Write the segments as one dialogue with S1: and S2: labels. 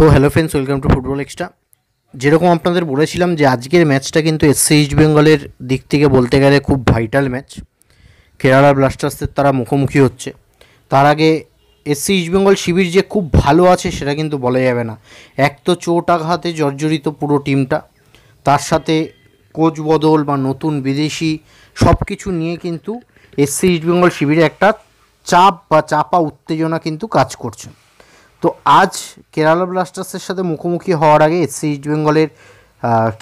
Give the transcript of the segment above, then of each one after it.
S1: so hello friends welcome to football extra যেরকম আপনাদের বলেছিলাম যে আজকের ম্যাচটা কিন্তু এসসি ইস্ট বেঙ্গলের দিক থেকে বলতে গেলে খুব ভাইটাল ম্যাচ কেরালা ব্লাস্টার্সের তারা মুখোমুখি হচ্ছে তার আগে এসসি ইস্টবেঙ্গল শিবির যে খুব ভালো আছে সেটা কিন্তু বলা যাবে না এক তো চোট আঘাতে জর্জরিত পুরো টিমটা তার সাথে কোচ বদল বা নতুন বিদেশি সব কিছু নিয়ে কিন্তু এসসি ইস্টবেঙ্গল শিবিরে একটা চাপ বা চাপা উত্তেজনা কিন্তু কাজ করছে তো আজ কেরালা ব্লাস্টার্সের সাথে মুখোমুখি হওয়ার আগে এসসি ইস্ট বেঙ্গলের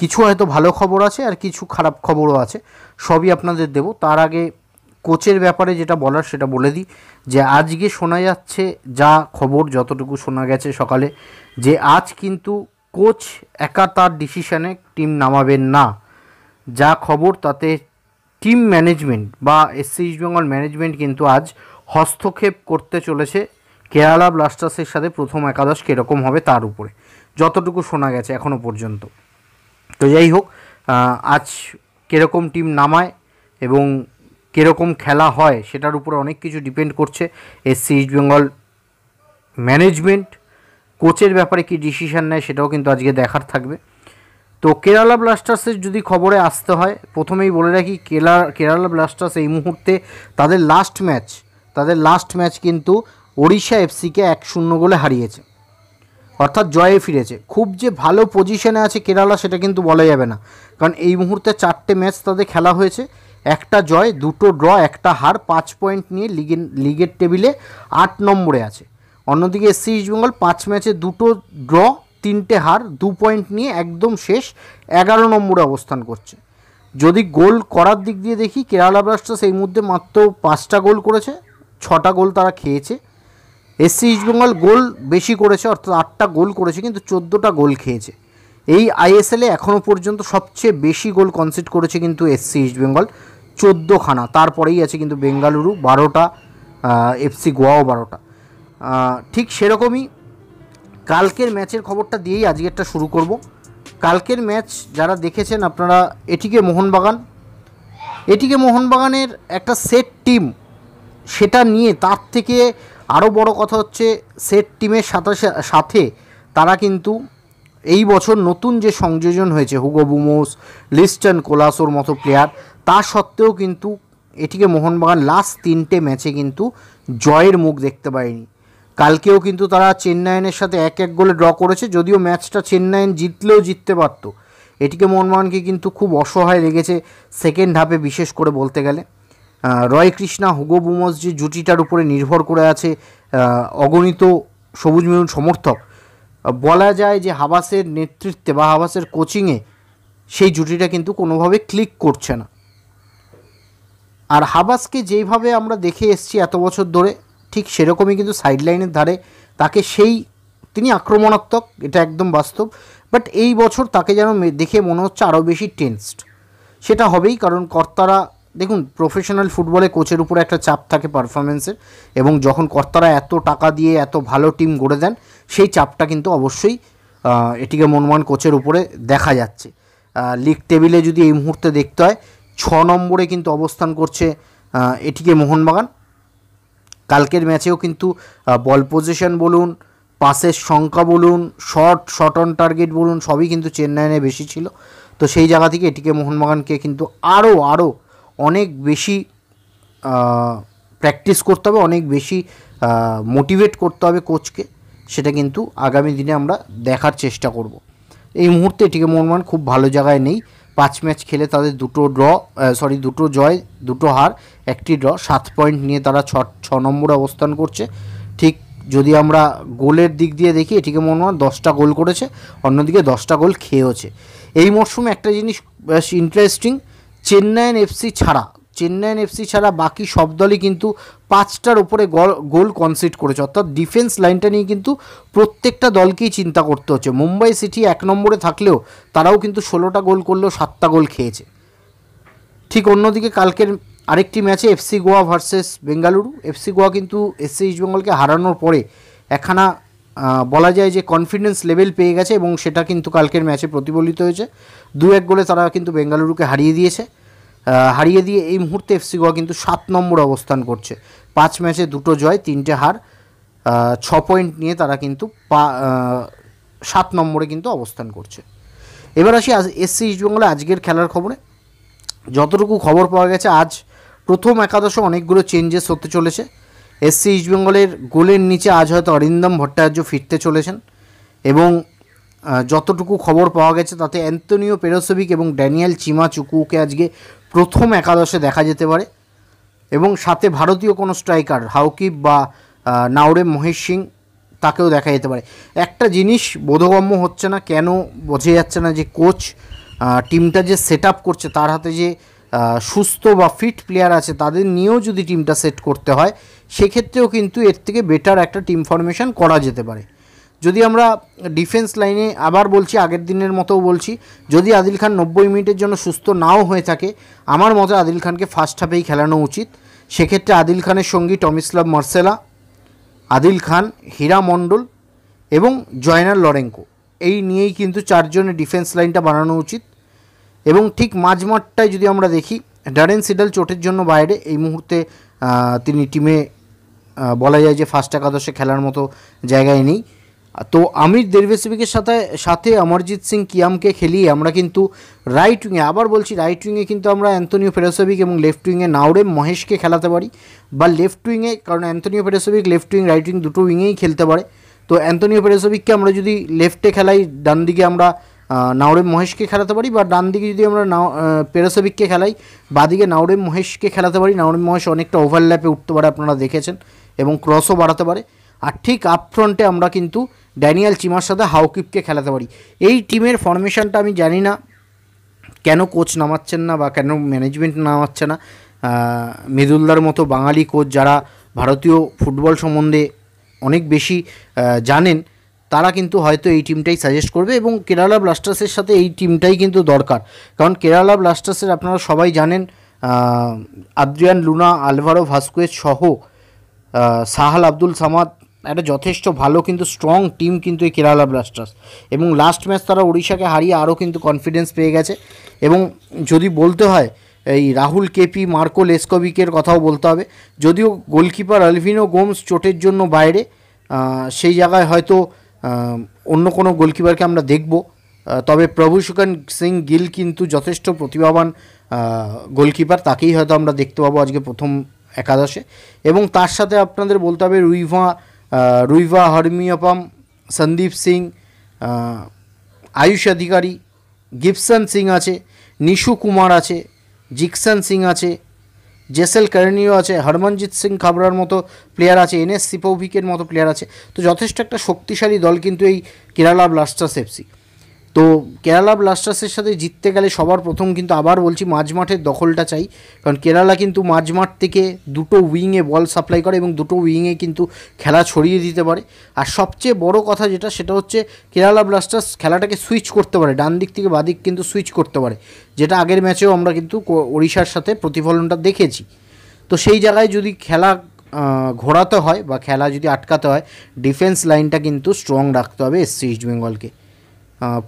S1: কিছু হয়তো ভালো খবর আছে আর কিছু খারাপ খবরও আছে সবই আপনাদের দেব তার আগে কোচের ব্যাপারে যেটা বলার সেটা বলে দিই যে আজকে শোনা যাচ্ছে যা খবর যতটুকু শোনা গেছে সকালে যে আজ কিন্তু কোচ একা তার ডিসিশানে টিম নামাবেন না যা খবর তাতে টিম ম্যানেজমেন্ট বা এসসি ইস্টবেঙ্গল ম্যানেজমেন্ট কিন্তু আজ হস্তক্ষেপ করতে চলেছে কেরালা ব্লাস্টার্সের সাথে প্রথম একাদশ কীরকম হবে তার উপরে যতটুকু শোনা গেছে এখনও পর্যন্ত তো যাই হোক আজ কীরকম টিম নামায় এবং কীরকম খেলা হয় সেটার উপরে অনেক কিছু ডিপেন্ড করছে এসসি বেঙ্গল ম্যানেজমেন্ট কোচের ব্যাপারে কি ডিসিশান নেয় সেটাও কিন্তু আজকে দেখার থাকবে তো কেরালা ব্লাস্টার্সের যদি খবরে আসতে হয় প্রথমেই বলে রাখি কেলা কেরালা ব্লাস্টার্স এই মুহূর্তে তাদের লাস্ট ম্যাচ তাদের লাস্ট ম্যাচ কিন্তু ওড়িশা এফসিকে এক শূন্য গোলে হারিয়েছে অর্থাৎ জয়ে ফিরেছে খুব যে ভালো পজিশনে আছে কেরালা সেটা কিন্তু বলা যাবে না কারণ এই মুহূর্তে চারটে ম্যাচ তাদের খেলা হয়েছে একটা জয় দুটো ড্র একটা হার পাঁচ পয়েন্ট নিয়ে লিগের লিগের টেবিলে আট নম্বরে আছে অন্যদিকে এসসি ইস্টবেঙ্গল পাঁচ ম্যাচে দুটো ড্র তিনটে হার দু পয়েন্ট নিয়ে একদম শেষ এগারো নম্বরে অবস্থান করছে যদি গোল করার দিক দিয়ে দেখি কেরালা ব্লাস্টার্স এই মুহূর্তে মাত্র পাঁচটা গোল করেছে ছটা গোল তারা খেয়েছে এসসি ইস্টবেঙ্গল গোল বেশি করেছে অর্থাৎ আটটা গোল করেছে কিন্তু চোদ্দোটা গোল খেয়েছে এই আইএসএলে এখনও পর্যন্ত সবচেয়ে বেশি গোল কনসিড করেছে কিন্তু এসসি ইস্টবেঙ্গল চোদ্দোখানা তারপরেই আছে কিন্তু বেঙ্গালুরু বারোটা এফসি গোয়াও বারোটা ঠিক সেরকমই কালকের ম্যাচের খবরটা দিয়েই আজকেরটা শুরু করব কালকের ম্যাচ যারা দেখেছেন আপনারা এটিকে মোহনবাগান এটিকে মোহনবাগানের একটা সেট টিম সেটা নিয়ে তার থেকে আরও বড় কথা হচ্ছে সেট টিমের সাথে সাথে তারা কিন্তু এই বছর নতুন যে সংযোজন হয়েছে হুগো বুমোস লিস্টন কোলাসোর মতো প্লেয়ার তা সত্ত্বেও কিন্তু এটিকে মোহনবাগান লাস্ট তিনটে ম্যাচে কিন্তু জয়ের মুখ দেখতে পায়নি কালকেও কিন্তু তারা চেন্নাইয়ের সাথে এক এক গোলে ড্র করেছে যদিও ম্যাচটা চেন্নাইন জিতলেও জিততে পারত এটিকে মোহনবাগানকে কিন্তু খুব অসহায় লেগেছে সেকেন্ড হাফে বিশেষ করে বলতে গেলে রয় কৃষ্ণা হুগো বুমস যে জুটিটার উপরে নির্ভর করে আছে অগণিত সবুজ মেরুন সমর্থক বলা যায় যে হাবাসের নেতৃত্বে বা হাবাসের কোচিংয়ে সেই জুটিটা কিন্তু কোনোভাবে ক্লিক করছে না আর হাবাসকে যেইভাবে আমরা দেখে এসছি এত বছর ধরে ঠিক সেরকমই কিন্তু সাইডলাইনের ধারে তাকে সেই তিনি আক্রমণাত্মক এটা একদম বাস্তব বাট এই বছর তাকে যেন দেখে মনে হচ্ছে আরও বেশি টেনসড সেটা হবেই কারণ কর্তারা দেখুন প্রফেশনাল ফুটবলে কোচের উপরে একটা চাপ থাকে পারফরমেন্সের এবং যখন কর্তারা এত টাকা দিয়ে এত ভালো টিম গড়ে দেন সেই চাপটা কিন্তু অবশ্যই এটিকে মনমান কোচের উপরে দেখা যাচ্ছে লিগ টেবিলে যদি এই মুহূর্তে দেখতে হয় ছ নম্বরে কিন্তু অবস্থান করছে এটিকে মোহনবাগান কালকের ম্যাচেও কিন্তু বল পজিশন বলুন পাসের সংখ্যা বলুন শর্ট শর্ট অন টার্গেট বলুন সবই কিন্তু চেন্নাইনে বেশি ছিল তো সেই জায়গা থেকে এটিকে মোহনবাগানকে কিন্তু আরও আরও অনেক বেশি প্র্যাকটিস করতে হবে অনেক বেশি মোটিভেট করতে হবে কোচকে সেটা কিন্তু আগামী দিনে আমরা দেখার চেষ্টা করব এই মুহূর্তে এটিকে মোহনমান খুব ভালো জায়গায় নেই পাঁচ ম্যাচ খেলে তাদের দুটো ড্র সরি দুটো জয় দুটো হার একটি ড্র সাত পয়েন্ট নিয়ে তারা ছ ছ নম্বরে অবস্থান করছে ঠিক যদি আমরা গোলের দিক দিয়ে দেখি এটিকে মনমান দশটা গোল করেছে অন্যদিকে দশটা গোল খেয়েওছে এই মরশুমে একটা জিনিস বেশ ইন্টারেস্টিং চেন্নাইন এফসি ছাড়া চেন্নাইন এফসি ছাড়া বাকি সব দলই কিন্তু পাঁচটার ওপরে গোল গোল কনসিড করেছে অর্থাৎ ডিফেন্স লাইনটা নিয়ে কিন্তু প্রত্যেকটা দলকেই চিন্তা করতে হচ্ছে মুম্বাই সিটি এক নম্বরে থাকলেও তারাও কিন্তু ষোলোটা গোল করলেও সাতটা গোল খেয়েছে ঠিক অন্যদিকে কালকের আরেকটি ম্যাচে FC Goa versus Bengaluru FC Goa কিন্তু এসসি ইস্টবেঙ্গলকে হারানোর পরে একখানা বলা যায় যে কনফিডেন্স লেভেল পেয়ে গেছে এবং সেটা কিন্তু কালকের ম্যাচে প্রতিফলিত হয়েছে দু এক গোলে তারা কিন্তু বেঙ্গালুরুকে হারিয়ে দিয়েছে হারিয়ে দিয়ে এই মুহূর্তে এফসি গোয়া কিন্তু সাত নম্বর অবস্থান করছে পাঁচ ম্যাচে দুটো জয় তিনটে হার ছ পয়েন্ট নিয়ে তারা কিন্তু পা সাত নম্বরে কিন্তু অবস্থান করছে এবার আসি আজ এসসি ইস্টবেঙ্গলে আজকের খেলার খবরে যতটুকু খবর পাওয়া গেছে আজ প্রথম একাদশে অনেকগুলো চেঞ্জেস হতে চলেছে এসসি ইস্টবেঙ্গলের গোলের নিচে আজ হয়তো অরিন্দম ভট্টাচার্য ফিরতে চলেছেন এবং যতটুকু খবর পাওয়া গেছে তাতে অ্যান্তনিও পেরোসোভিক এবং ড্যানিয়াল চিমা চুকুকে আজকে প্রথম একাদশে দেখা যেতে পারে এবং সাথে ভারতীয় কোনো স্ট্রাইকার হাউকিপ বা নাওরে মহেশ সিং তাকেও দেখা যেতে পারে একটা জিনিস বোধগম্য হচ্ছে না কেন বোঝা যাচ্ছে না যে কোচ টিমটা যে সেট করছে তার হাতে যে সুস্থ বা ফিট প্লেয়ার আছে তাদের নিয়েও যদি টিমটা সেট করতে হয় সেক্ষেত্রেও কিন্তু এর থেকে বেটার একটা টিম ফরমেশন করা যেতে পারে যদি আমরা ডিফেন্স লাইনে আবার বলছি আগের দিনের মতোও বলছি যদি আদিল খান নব্বই মিনিটের জন্য সুস্থ নাও হয়ে থাকে আমার মতে আদিল খানকে ফার্স্ট হাফেই খেলানো উচিত সেক্ষেত্রে আদিল খানের সঙ্গী টমিসলাভ মার্সেলা আদিল খান হীরা মণ্ডল এবং জয়নাল লরেঙ্কো এই নিয়েই কিন্তু চারজনের ডিফেন্স লাইনটা বানানো উচিত এবং ঠিক মাঝমাঠটায় যদি আমরা দেখি ডারেন সিডাল চোটের জন্য বাইরে এই মুহূর্তে তিনি টিমে বলা যায় যে ফার্স্ট একাদশে খেলার মতো জায়গায় নেই তো আমির দেরভেসিবিকের সাথে সাথে অমরজিৎ সিং কিয়ামকে খেলিয়ে আমরা কিন্তু রাইট উইংয়ে আবার বলছি রাইট উইংয়ে কিন্তু আমরা অ্যান্থনিও ফেরোসেবিক এবং লেফট উইংয়ে নাওরে মহেশকে খেলাতে পারি বা লেফট উইংয়ে কারণ Antonio Perosevic left wing right wing দুটো উইংয়েই খেলতে পারে তো অ্যান্থনিও ফেরোসেবিককে আমরা যদি লেফটে খেলাই ডান দিকে আমরা নাওরেম মহেশকে খেলাতে পারি বা ডান দিকে যদি আমরা নাও পেরোসেবিককে খেলাই বাদিকে নাওরেম মহেশকে খেলাতে পারি নাওরেম মহেশ অনেকটা ওভারল্যাপে উঠতে পারে আপনারা দেখেছেন এবং ক্রসও বাড়াতে পারে আর ঠিক আপ ফ্রন্টে আমরা কিন্তু ড্যানিয়াল চিমার সাথে হাউকিপকে খেলাতে পারি এই টিমের ফরমেশনটা আমি জানি না কেন কোচ নামাচ্ছেন না বা কেন ম্যানেজমেন্ট নামাচ্ছে না মৃদুলদার মতো বাঙালি কোচ যারা ভারতীয় ফুটবল সম্বন্ধে অনেক বেশি জানেন তারা কিন্তু হয়তো এই টিমটাই সাজেস্ট করবে এবং কেরালা ব্লাস্টার্সের সাথে এই টিমটাই কিন্তু দরকার কারণ কেরালা ব্লাস্টার্সের আপনারা সবাই জানেন আদ্রিয়ান লুনা আলভারো ভাস্কুয়েজ সহ সাহাল আব্দুল সামাদ একটা যথেষ্ট ভালো কিন্তু স্ট্রং টিম কিন্তু এই কেরালা ব্লাস্টার্স এবং লাস্ট ম্যাচ তারা ওড়িশাকে হারিয়ে আরও কিন্তু কনফিডেন্স পেয়ে গেছে এবং যদি বলতে হয় এই রাহুল কেপি মার্কো লেসকবিকের কথাও বলতে হবে যদিও গোলকিপার আলভিনো গোমস চোটের জন্য বাইরে সেই জায়গায় হয়তো অন্য কোনো গোলকিপারকে আমরা দেখব তবে প্রভূষণ সিং গিল কিন্তু যথেষ্ট প্রতিভাবান গোলকিপার তাকেই হয়তো আমরা দেখতে পাবো আজকে প্রথম একাদশে এবং তার সাথে আপনাদের বলতে হবে রুইভা রুইভা হরমিয়পম সন্দীপ সিং আয়ুষ অধিকারী গিপসন সিং আছে নিশু কুমার আছে জিকসন সিং আছে জেসেল কার্নিও আছে হরমনজিৎ সিং খাবরার মতো প্লেয়ার আছে এন এস সিপৌভিকের মতো প্লেয়ার আছে তো যথেষ্ট একটা শক্তিশালী দল কিন্তু এই কেরালা ব্লাস্টার্স এফসি তো কেরালা ব্লাস্টার্সের সাথে জিততে গেলে সবার প্রথম কিন্তু আবার বলছি মাঝমাঠের দখলটা চাই কারণ কেরালা কিন্তু মাঝমাঠ থেকে দুটো উইংয়ে বল সাপ্লাই করে এবং দুটো উইংয়ে কিন্তু খেলা ছড়িয়ে দিতে পারে আর সবচেয়ে বড় কথা যেটা সেটা হচ্ছে কেরালা ব্লাস্টার্স খেলাটাকে সুইচ করতে পারে ডান দিক থেকে বাদিক কিন্তু সুইচ করতে পারে যেটা আগের ম্যাচেও আমরা কিন্তু ওড়িশার সাথে প্রতিফলনটা দেখেছি তো সেই জায়গায় যদি খেলা ঘোরাতে হয় বা খেলা যদি আটকাতে হয় ডিফেন্স লাইনটা কিন্তু স্ট্রং রাখতে হবে এসসি ইস্ট বেঙ্গলকে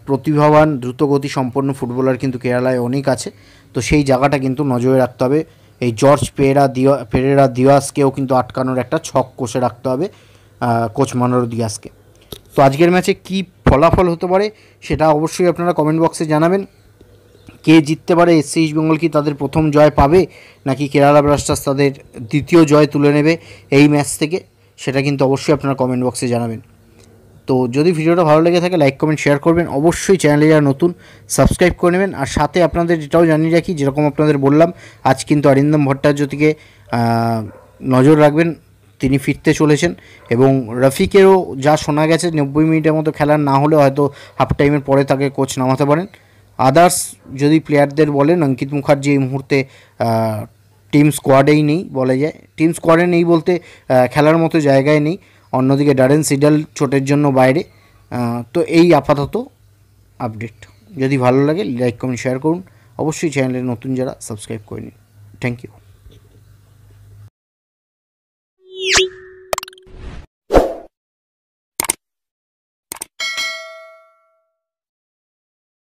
S1: প্রতিভাবান দ্রুতগতি সম্পন্ন ফুটবলার কিন্তু কেরালায় অনেক আছে তো সেই জায়গাটা কিন্তু নজরে রাখতে হবে এই জর্জ পেরা দিওয়া পেরেরা দিওয়াসকেও কিন্তু আটকানোর একটা ছক কষে রাখতে হবে কোচ মানর দিয়াসকে তো আজকের ম্যাচে কি ফলাফল হতে পারে সেটা অবশ্যই আপনারা কমেন্ট বক্সে জানাবেন কে জিততে পারে এসসি ইস্টবেঙ্গল কি তাদের প্রথম জয় পাবে নাকি কেরালা ব্লাস্টার্স তাদের দ্বিতীয় জয় তুলে নেবে এই ম্যাচ থেকে সেটা কিন্তু অবশ্যই আপনারা কমেন্ট বক্সে জানাবেন তো যদি ভিডিওটা ভালো লেগে থাকে লাইক কমেন্ট শেয়ার করবেন অবশ্যই চ্যানেলে যারা নতুন সাবস্ক্রাইব করে নেবেন আর সাথে আপনাদের এটাও জানিয়ে রাখি যেরকম আপনাদের বললাম আজ কিন্তু অরিন্দম ভট্টাচার্যকে নজর রাখবেন তিনি ফিরতে চলেছেন এবং রফিকেরও যা শোনা গেছে নব্বই মিনিটের মতো খেলা না হলে হয়তো হাফ টাইমের পরে তাকে কোচ নামাতে পারেন আদার্স যদি প্লেয়ারদের বলেন অঙ্কিত মুখার্জি এই মুহূর্তে টিম স্কোয়াডেই নেই বলা যায় টিম স্কোয়াডে নেই বলতে খেলার মতো জায়গায় নেই অন্যদিকে ডারেন সিডাল চোটের জন্য বাইরে তো এই আপাতত আপডেট যদি ভালো লাগে লাইক কমেন্ট শেয়ার করুন অবশ্যই চ্যানেলে নতুন যারা সাবস্ক্রাইব করে নিন থ্যাংক ইউ